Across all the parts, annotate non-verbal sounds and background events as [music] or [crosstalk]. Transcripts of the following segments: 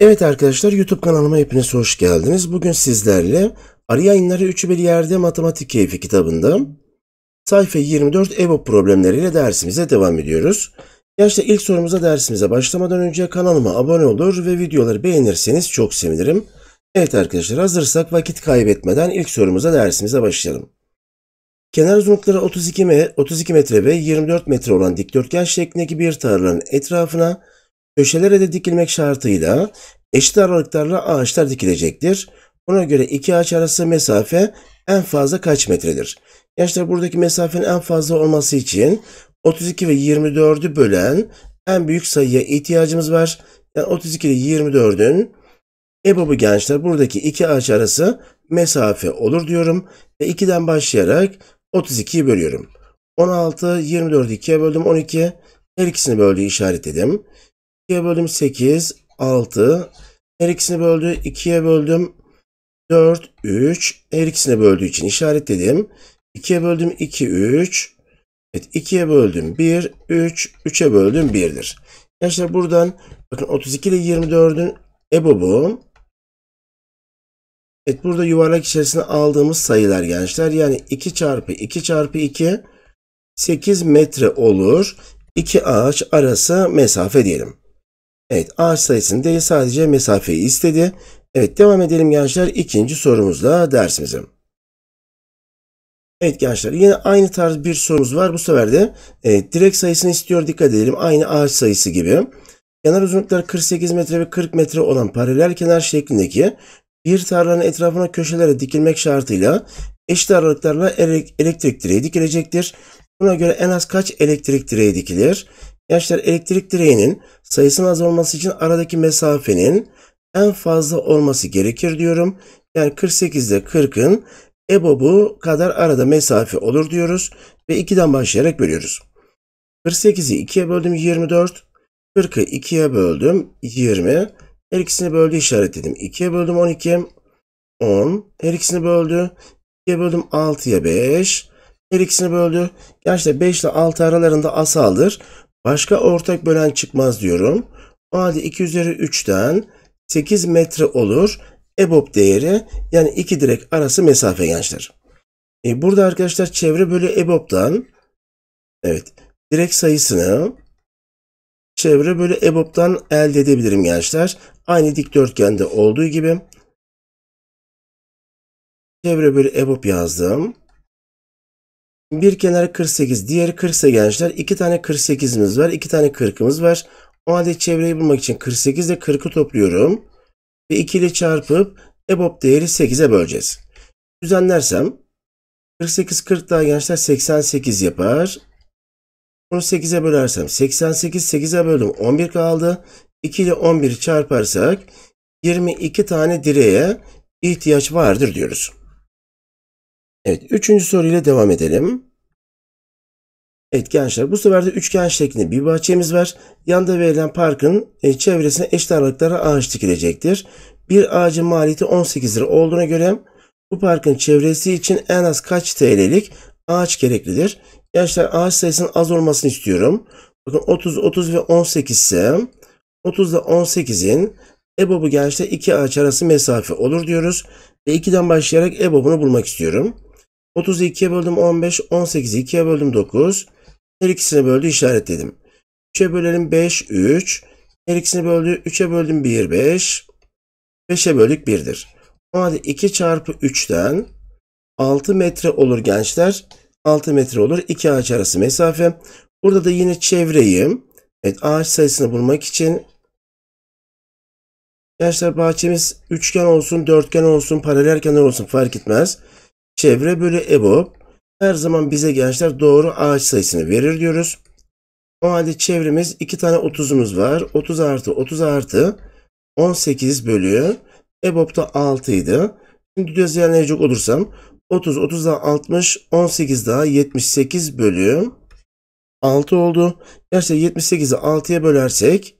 Evet arkadaşlar YouTube kanalıma hepiniz hoş geldiniz. Bugün sizlerle Arı Yayınları 3'ü bir yerde matematik keyfi kitabında sayfa 24 EBO problemleriyle dersimize devam ediyoruz. Gençler ilk sorumuza dersimize başlamadan önce kanalıma abone olur ve videoları beğenirseniz çok sevinirim. Evet arkadaşlar hazırsak vakit kaybetmeden ilk sorumuza dersimize başlayalım. Kenar uzunlukları 32, me 32 metre ve 24 metre olan dikdörtgen şeklindeki bir tarlanın etrafına köşelere de dikilmek şartıyla eşit aralıklarla ağaçlar dikilecektir. Buna göre iki ağaç arası mesafe en fazla kaç metredir? Gençler buradaki mesafenin en fazla olması için 32 ve 24'ü bölen en büyük sayıya ihtiyacımız var. Yani 32 ile 24'ün EBOB'u gençler buradaki iki ağaç arası mesafe olur diyorum. Ve 2'den başlayarak 32'yi bölüyorum. 16, 24 2'ye böldüm 12. Her ikisini böldüğü işaretledim. 2'ye böldüm 8, 6. Her ikisini böldü 2'ye böldüm 4, 3. Her ikisini böldüğü için işaretledim. 2'ye böldüm 2, 3. Evet 2'ye böldüm 1, 3. 3'e böldüm 1'dir. Gençler buradan bakın 32 ile 24'ün ebobu Evet burada yuvarlak içerisine aldığımız sayılar gençler. Yani 2 çarpı 2 çarpı 2 8 metre olur. İki ağaç arası mesafe diyelim. Evet ağaç sayısını değil sadece mesafeyi istedi. Evet devam edelim gençler ikinci sorumuzla dersimize. Evet gençler yine aynı tarz bir sorumuz var. Bu sefer de evet, direkt sayısını istiyor. Dikkat edelim aynı ağaç sayısı gibi. Kenar uzunlukları 48 metre ve 40 metre olan paralel kenar şeklindeki bir tarlanın etrafına köşelere dikilmek şartıyla eşit aralıklarla elektrik direği dikilecektir. Buna göre en az kaç elektrik direği dikilir? Gençler elektrik direğinin sayısının az olması için aradaki mesafenin en fazla olması gerekir diyorum. Yani 48 ile 40'ın EBOB'u kadar arada mesafe olur diyoruz ve 2'den başlayarak bölüyoruz. 48'i 2'ye böldüm 24, 40'ı 2'ye böldüm 20, her ikisini böldü işaretledim. 2'ye böldüm 12. 10. Her ikisini böldü. 2'ye böldüm 6'ya 5. Her ikisini böldü. Gerçi 5 ile 6 aralarında asaldır. Başka ortak bölen çıkmaz diyorum. O halde 2 üzeri 3'ten 8 metre olur. EBOB değeri yani iki direk arası mesafe gençler. E burada arkadaşlar çevre bölü EBOB'dan evet direk sayısını çevre bölü EBOB'dan elde edebilirim gençler. Aynı dikdörtgende olduğu gibi çevre bölü EBOB yazdım. Bir kenarı 48, diğeri 40 gençler. 2 tane 48'imiz var, 2 tane 40'ımız var. O halde çevreyi bulmak için 48 ile 40'ı topluyorum. Ve 2 ile çarpıp EBOB değeri 8'e böleceğiz. Düzenlersem 48 40 daha gençler 88 yapar. Bunu 8'e bölersem 88 8'e böldüm 11 kaldı. 2 ile 11 çarparsak 22 tane direğe ihtiyaç vardır diyoruz. Evet, üçüncü soruyla devam edelim. Evet gençler bu sefer de üçgen şeklinde bir bahçemiz var. Yanda verilen parkın e, çevresine eşit aralıklara ağaç dikilecektir. Bir ağacın maliyeti 18 lira olduğuna göre bu parkın çevresi için en az kaç TL'lik ağaç gereklidir? Gençler ağaç sayısının az olmasını istiyorum. Bakın 30, 30 ve 18 ise 30 ile 18'in EBOB'u gençte 2 ağaç arası mesafe olur diyoruz. Ve 2'den başlayarak EBOB'unu bulmak istiyorum. 30'u 2'ye böldüm 15, 18'i 2'ye böldüm 9. Her ikisini böldü işaretledim. 3'e bölelim 5, 3. Her ikisini böldü 3'e böldüm 1, 5. 5'e böldük 1'dir. O halde 2 çarpı 3'ten 6 metre olur gençler. 6 metre olur. 2 ağaç arası mesafe. Burada da yine çevreyim. Evet ağaç sayısını bulmak için Arkadaşlar bahçemiz üçgen olsun, dörtgen olsun, paralel kenar olsun fark etmez. Çevre bölü EBOB her zaman bize gençler doğru ağaç sayısını verir diyoruz. O halde çevremiz iki tane 30'umuz var. 30 artı 30 artı 18 bölü EBOB'da 6 idi. Şimdi göz yerleyecek olursam 30, 30 daha 60, 18 daha 78 bölü 6 oldu. Gerçi 78'i 6'ya bölersek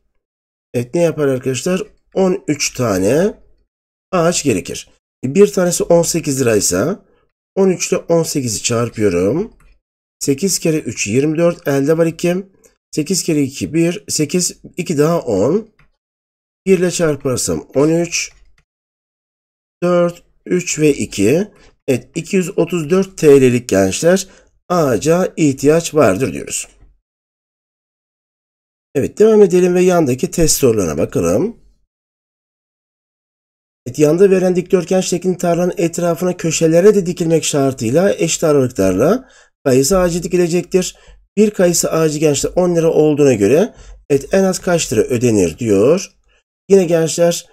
evet ne yapar arkadaşlar? 13 tane ağaç gerekir. E, bir tanesi 18 liraysa 13 ile 18'i çarpıyorum. 8 kere 3 24 elde var 2. 8 kere 2 1 8 2 daha 10. 1 ile çarparsam 13 4 3 ve 2 Evet 234 TL'lik gençler ağaca ihtiyaç vardır diyoruz. Evet devam edelim ve yandaki test sorularına bakalım. Et yanda veren dikdörtgen şeklinde tarlanın etrafına köşelere de dikilmek şartıyla eşit aralıklarla kayısı ağacı dikilecektir. Bir kayısı ağacı gençler 10 lira olduğuna göre et en az kaç lira ödenir diyor. Yine gençler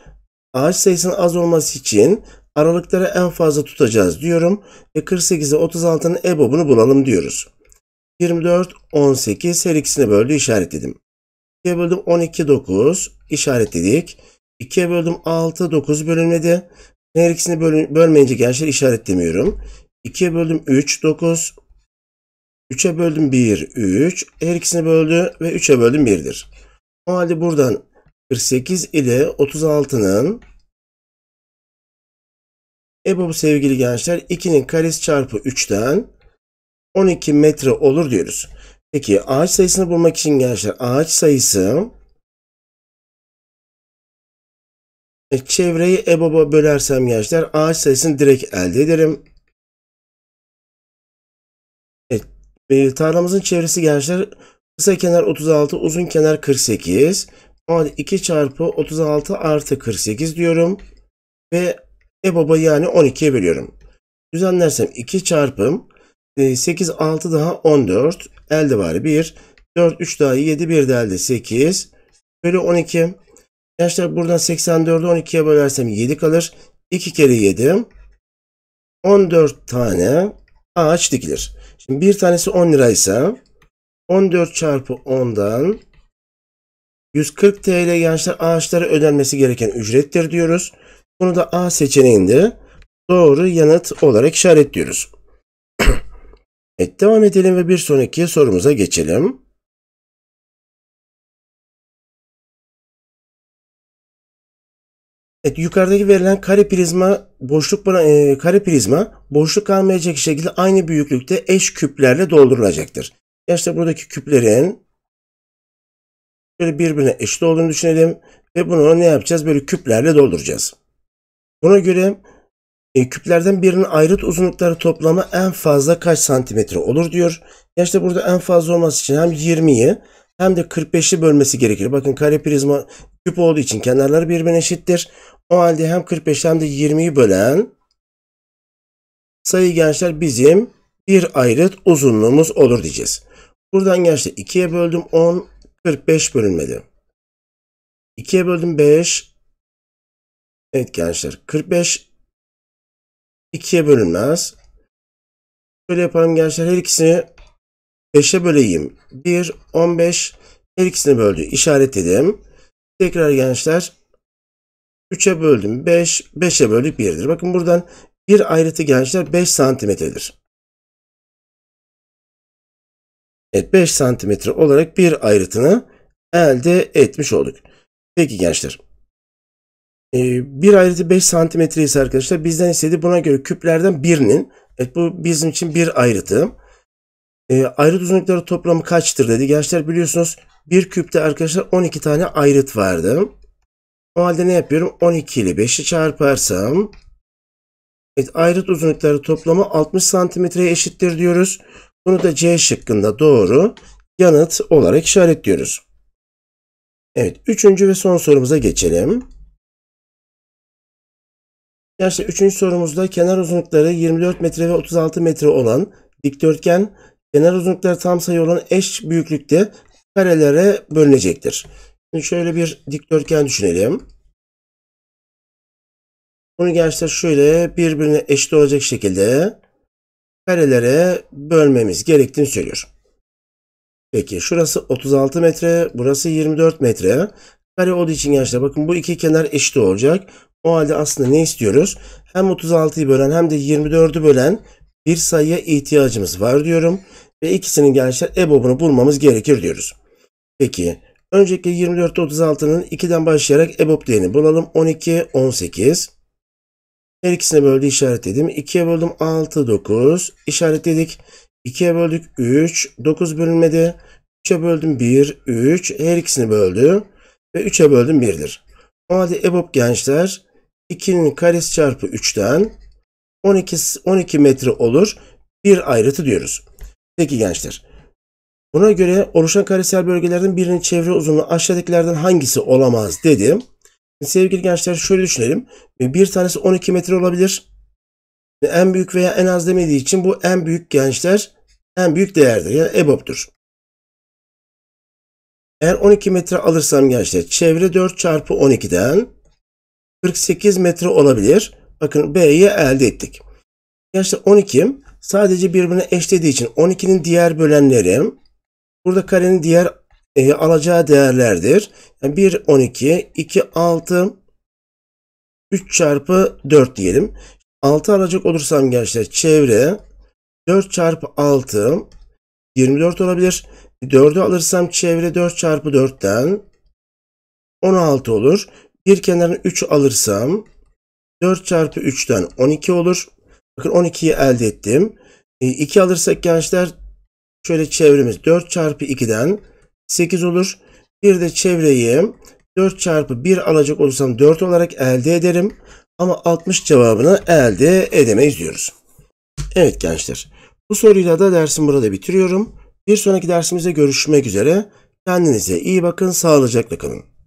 ağaç sayısının az olması için aralıkları en fazla tutacağız diyorum ve 48'e 36'nın ebobunu bulalım diyoruz. 24, 18 her ikisini böldü işaretledim. 2'ye böldüm 12, 9 işaretledik. 2'ye böldüm 6, 9 bölünmedi. Her ikisini bölün, bölmeyince gençler işaretlemiyorum. 2'ye böldüm 3, 9. 3'e böldüm 1, 3. Her ikisini böldü ve 3'e böldüm 1'dir. O halde buradan 48 ile 36'nın EBOB sevgili gençler 2'nin karesi çarpı 3'ten 12 metre olur diyoruz. Peki ağaç sayısını bulmak için gençler ağaç sayısı E, çevreyi EBOB'a bölersem gençler ağaç sayısını direkt elde ederim. Evet, tarlamızın çevresi gençler kısa kenar 36, uzun kenar 48. O halde 2 çarpı 36 artı 48 diyorum. Ve EBOB'a yani 12'ye bölüyorum. Düzenlersem 2 çarpım 8, e, 6 daha 14. Elde var 1. 4, 3 daha 7, 1 de elde 8. Bölü 12. Arkadaşlar buradan 84'ü 12'ye bölersem 7 kalır. 2 kere 7. 14 tane ağaç dikilir. Şimdi bir tanesi 10 liraysa 14 çarpı 10'dan 140 TL gençler ağaçlara ödenmesi gereken ücrettir diyoruz. Bunu da A seçeneğinde doğru yanıt olarak işaretliyoruz. [clears throat] evet devam edelim ve bir sonraki sorumuza geçelim. Evet, yukarıdaki verilen kare prizma boşluk e, kare prizma boşluk kalmayacak şekilde aynı büyüklükte eş küplerle doldurulacaktır. Ya işte buradaki küplerin böyle birbirine eşit olduğunu düşünelim ve bunu ne yapacağız? Böyle küplerle dolduracağız. Buna göre e, küplerden birinin ayrıt uzunlukları toplamı en fazla kaç santimetre olur diyor. Ya işte burada en fazla olması için hem 20'yi hem de 45'i bölmesi gerekir. Bakın kare prizma küp olduğu için kenarları birbirine eşittir. O halde hem 45 hem de 20'yi bölen sayı gençler bizim bir ayrıt uzunluğumuz olur diyeceğiz. Buradan gençler 2'ye böldüm 10, 45 bölünmedi. 2'ye böldüm 5. Evet gençler 45 2'ye bölünmez. Şöyle yapalım gençler her ikisini 5'e böleyim. 1, 15 her ikisini böldü. işaretledim. Tekrar gençler 3'e böldüm 5, 5'e böldük 1'dir. Bakın buradan bir ayrıtı gençler 5 santimetredir. Evet 5 santimetre olarak bir ayrıtını elde etmiş olduk. Peki gençler. E, bir ayrıtı 5 santimetre ise arkadaşlar bizden istedi buna göre küplerden birinin evet bu bizim için bir ayrıtı. E, ee, ayrıt uzunlukları toplamı kaçtır dedi. Gençler biliyorsunuz bir küpte arkadaşlar 12 tane ayrıt vardı. O halde ne yapıyorum? 12 ile 5'i çarparsam evet, ayrıt uzunlukları toplamı 60 santimetreye eşittir diyoruz. Bunu da C şıkkında doğru yanıt olarak işaretliyoruz. Evet, üçüncü ve son sorumuza geçelim. Gençler üçüncü sorumuzda kenar uzunlukları 24 metre ve 36 metre olan dikdörtgen kenar uzunlukları tam sayı olan eş büyüklükte karelere bölünecektir. Şimdi şöyle bir dikdörtgen düşünelim. Bunu gençler şöyle birbirine eşit olacak şekilde karelere bölmemiz gerektiğini söylüyor. Peki şurası 36 metre, burası 24 metre. Kare olduğu için gençler bakın bu iki kenar eşit olacak. O halde aslında ne istiyoruz? Hem 36'yı bölen hem de 24'ü bölen bir sayıya ihtiyacımız var diyorum. Ve ikisinin gençler EBOB'unu bulmamız gerekir diyoruz. Peki öncelikle 24 36'nın 2'den başlayarak EBOB değerini bulalım. 12, 18. Her ikisine böldü işaretledim. 2'ye böldüm 6, 9 işaretledik. 2'ye böldük 3, 9 bölünmedi. 3'e böldüm 1, 3. Her ikisini böldü. Ve 3'e böldüm 1'dir. O halde EBOB gençler 2'nin karesi çarpı 3'ten 12, 12 metre olur. Bir ayrıtı diyoruz. Peki gençler. Buna göre oluşan karesel bölgelerden birinin çevre uzunluğu aşağıdakilerden hangisi olamaz dedim. Sevgili gençler şöyle düşünelim. Bir tanesi 12 metre olabilir. En büyük veya en az demediği için bu en büyük gençler en büyük değerdir. Yani EBOB'dur. Eğer 12 metre alırsam gençler çevre 4 çarpı 12'den 48 metre olabilir. Bakın B'yi elde ettik. Gençler 12 sadece birbirine eşlediği için 12'nin diğer bölenleri burada karenin diğer e, alacağı değerlerdir. Yani 1, 12, 2, 6, 3 çarpı 4 diyelim. 6 alacak olursam gençler çevre 4 çarpı 6 24 olabilir. 4'ü alırsam çevre 4 çarpı 4'ten 16 olur. Bir kenarını 3 alırsam 4 çarpı 3'ten 12 olur. Bakın 12'yi elde ettim. 2 e, alırsak gençler şöyle çevremiz 4 çarpı 2'den 8 olur. Bir de çevreyi 4 çarpı 1 alacak olursam 4 olarak elde ederim. Ama 60 cevabını elde edemeyiz diyoruz. Evet gençler. Bu soruyla da dersim burada bitiriyorum. Bir sonraki dersimizde görüşmek üzere. Kendinize iyi bakın, sağlıcakla kalın.